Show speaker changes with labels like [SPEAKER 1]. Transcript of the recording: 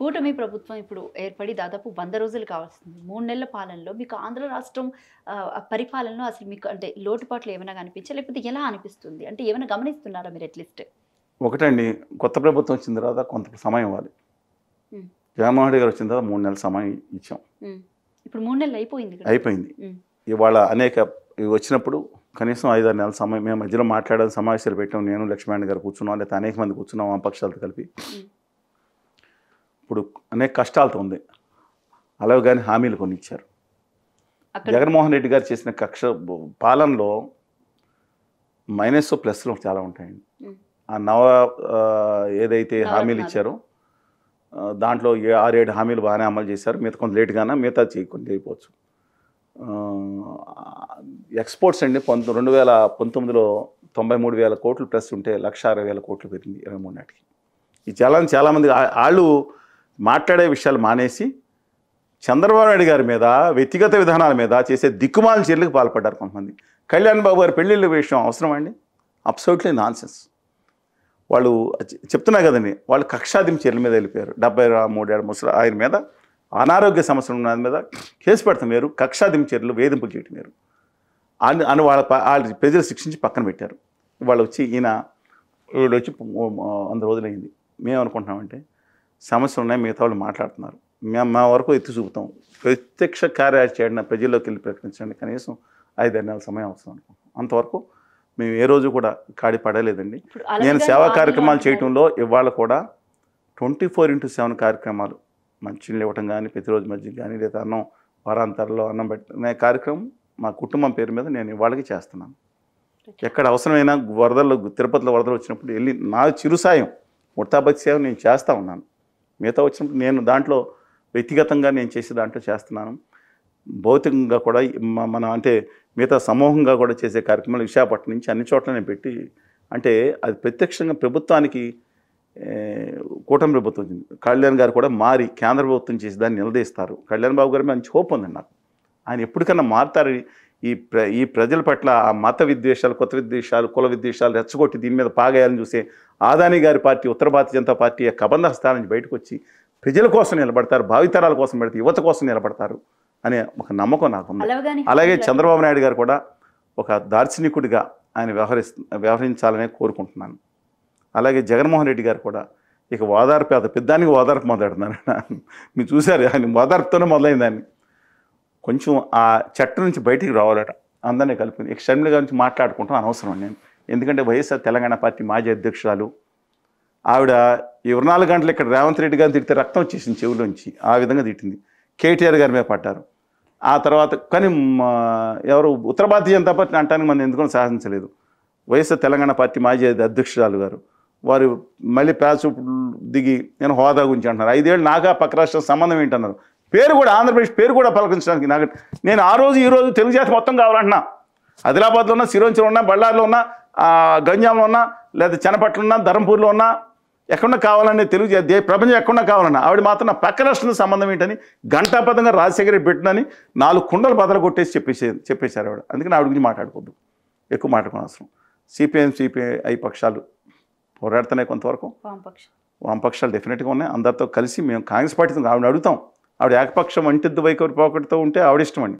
[SPEAKER 1] కూటమి ప్రభుత్వం ఇప్పుడు ఏర్పడి దాదాపు వంద రోజులు కావాల్సింది మూడు నెలల పాలనలో మీకు ఆంధ్ర రాష్ట్రం పరిపాలనలో అసలు మీకు అంటే లోటుపాట్లు ఏమైనా కనిపించా లేకపోతే ఎలా అనిపిస్తుంది అంటే ఏమైనా గమనిస్తున్నారా మీరు అట్లీస్ట్ ఒకటండి కొత్త ప్రభుత్వం వచ్చిన తర్వాత కొంత సమయం ఇవ్వాలి జగన్మోహన్ రెడ్డి గారు వచ్చిన తర్వాత మూడు నెలల సమయం ఇచ్చాం ఇప్పుడు మూడు నెలలు అయిపోయింది అయిపోయింది ఇవాళ అనేక ఇవి వచ్చినప్పుడు కనీసం ఐదారు నెలల సమయం మేము మధ్యలో మాట్లాడాలి సమావేశాలు పెట్టాం నేను లక్ష్మణ్ గారు కూర్చున్నాం లేకపోతే అనేక మంది కూర్చున్నాం ఆ పక్షాలతో కలిపి ఇప్పుడు అనేక కష్టాలతో ఉంది అలాగే కానీ హామీలు కొన్ని ఇచ్చారు జగన్మోహన్ రెడ్డి గారు చేసిన కక్ష పాలనలో మైనస్ ప్లస్లు చాలా ఉంటాయండి ఆ నవ ఏదైతే హామీలు ఇచ్చారో దాంట్లో ఆరు ఏడు హామీలు బాగానే అమలు చేశారు మిగతా కొంత లేటుగానే మిగతా చేయకుండా చేయకపోవచ్చు ఎక్స్పోర్ట్స్ అండి పంత రెండు వేల పంతొమ్మిదిలో తొంభై మూడు వేల కోట్లు ప్లస్ ఉంటే లక్ష అరవై వేల కోట్లు పెరిగింది ఇరవై మూడు నాటికి ఈ చాలా చాలామంది వాళ్ళు మాట్లాడే విషయాలు మానేసి చంద్రబాబు నాయుడు గారి మీద వ్యక్తిగత విధానాల మీద చేసే దిక్కుమాల చర్యలకు పాల్పడ్డారు కొంతమంది కళ్యాణ్ బాబు గారి పెళ్ళిళ్ళ విషయం అవసరం అండి అబ్సల్యూట్లీ నాన్సెన్స్ వాళ్ళు చెప్తున్నా కదండి వాళ్ళు కక్షాదింపు చర్యల మీద వెళ్ళిపోయారు డెబ్బై మూడేళ్ళ ముసలి ఆయన మీద అనారోగ్య సమస్యలు ఉన్న మీద కేసు పెడతాం వేరు కక్షాదింపు చర్యలు వేధింపులు చేయటం మీరు అని అని వాళ్ళ వాళ్ళ ప్రజలు శిక్షించి పక్కన పెట్టారు వాళ్ళు వచ్చి ఈయన వీళ్ళు వచ్చి వంద రోజులైంది మేము అనుకుంటున్నామంటే సమస్యలు ఉన్నాయి మిగతా వాళ్ళు మాట్లాడుతున్నారు మేము మా వరకు ఎత్తి చూపుతాం ప్రత్యక్ష కార్యాలు చేయడం ప్రజల్లోకి వెళ్ళి ప్రకటించండి కనీసం ఐదారు నెలల సమయం అవసరం అనుకుంటున్నాం అంతవరకు మేము ఏ రోజు కూడా కాడి పడలేదండి నేను సేవా కార్యక్రమాలు చేయటంలో ఇవాళ కూడా ట్వంటీ ఫోర్ ఇంటూ సెవెన్ కార్యక్రమాలు మంచినీళ్ళు ఇవ్వటం కానీ ప్రతిరోజు మధ్య కానీ లేదా అన్నం వారాంతాల్లో అన్నం పెట్టిన కార్యక్రమం మా కుటుంబం పేరు మీద నేను ఇవాళకి చేస్తున్నాను ఎక్కడ అవసరమైనా వరదల్లో తిరుపతిలో వరదలు వచ్చినప్పుడు వెళ్ళి నా చిరుసాయం ఉడతాభక్తి సేవ నేను చేస్తూ ఉన్నాను మిగతా వచ్చినప్పుడు నేను దాంట్లో వ్యక్తిగతంగా నేను చేసే దాంట్లో చేస్తున్నాను భౌతికంగా కూడా మనం అంటే మిగతా సమూహంగా కూడా చేసే కార్యక్రమాలు విశాఖపట్నం నుంచి అన్ని చోట్లనే పెట్టి అంటే అది ప్రత్యక్షంగా ప్రభుత్వానికి కూటమి ప్రభుత్వం కళ్యాణ్ గారు కూడా మారి కేంద్ర ప్రభుత్వం చేసి దాన్ని నిలదీస్తారు కళ్యాణ్ బాబు గారి మంచి హోప్ ఉంది నాకు ఆయన ఎప్పటికన్నా మారుతారని ఈ ప్ర ఈ ప్రజల పట్ల ఆ మత విద్వేషాలు కొత్త విద్వేషాలు కుల విద్వేషాలు రెచ్చగొట్టి దీని మీద పాగేయాలని చూసే ఆదాని గారి పార్టీ ఉత్తర భారతీయ జనతా పార్టీ కబంధ హస్తాల నుంచి బయటకు వచ్చి ప్రజల కోసం నిలబడతారు భావితరాల కోసం పెడతారు యువత కోసం నిలబడతారు అనే ఒక నమ్మకం ఉంది అలాగే చంద్రబాబు నాయుడు గారు కూడా ఒక దార్శనికుడిగా ఆయన వ్యవహరిస్ వ్యవహరించాలనే కోరుకుంటున్నాను అలాగే జగన్మోహన్ రెడ్డి గారు కూడా ఇక ఓదార్పు అత పెద్దానికి ఓదార్పు మొదలెడుతున్నారు మీరు చూశారు ఆయన ఓదార్పుతోనే మొదలైందని కొంచెం ఆ చెట్టు నుంచి బయటికి రావాలట అందరినీ కలిపి షర్మిల గారి నుంచి మాట్లాడుకుంటాం అనవసరం నేను ఎందుకంటే వైఎస్ఆర్ తెలంగాణ పార్టీ మాజీ అధ్యక్షురాలు ఆవిడ ఇరవై నాలుగు గంటలు ఇక్కడ రేవంత్ రెడ్డి గారిని తిడితే రక్తం వచ్చేసింది చెవులోంచి ఆ విధంగా తిట్టింది కేటీఆర్ గారి మీద పడ్డారు ఆ తర్వాత కానీ ఎవరు ఉత్తర భారతీయ జనతా పార్టీ అంటానికి మనం ఎందుకు సాధించలేదు వైఎస్ఆర్ తెలంగాణ పార్టీ మాజీ అధ్యక్షురాలు గారు వారు మళ్ళీ ప్యాచ్ దిగి నేను హోదా గురించి అంటున్నారు ఐదేళ్ళు నాగా పక్క రాష్ట్రం సంబంధం ఏంటన్నారు పేరు కూడా ఆంధ్రప్రదేశ్ పేరు కూడా పలకరించడానికి నాకు నేను ఆ రోజు ఈ రోజు తెలుగు జాతి మొత్తం కావాలంటున్నా ఆదిలాబాద్లో ఉన్నా సిరోంచిలో ఉన్నా బళ్ళార్లో ఉన్నా గంజాంలో ఉన్నా లేదా చెనపట్లో ఉన్నా ధర్మపూర్లో ఉన్నా ఎక్కడున్నా కావాలని తెలుగు ప్రపంచం ఎక్కడున్నా కావాలన్నా ఆవిడ మాత్రం పక్క రాష్ట్రంతో సంబంధం ఏంటని గంటాపదంగా రాజశేఖర్ పెట్టినని నాలుగు కుండలు బదలు కొట్టేసి చెప్పేసే చెప్పేశారు ఆవిడ అందుకని ఆవిడ గురించి మాట్లాడుకోద్దు ఎక్కువ అవసరం సిపిఎం సిపిఐ పక్షాలు పోరాడుతున్నాయి కొంతవరకు వామపక్షాలు డెఫినెట్గా ఉన్నాయి అందరితో కలిసి మేము కాంగ్రెస్ పార్టీతో ఆవిడ అడుగుతాం ఆవిడ ఏకపక్షం అంటిద్దు వైఖరి పోకటితో ఉంటే ఆవిడ ఇష్టం అండి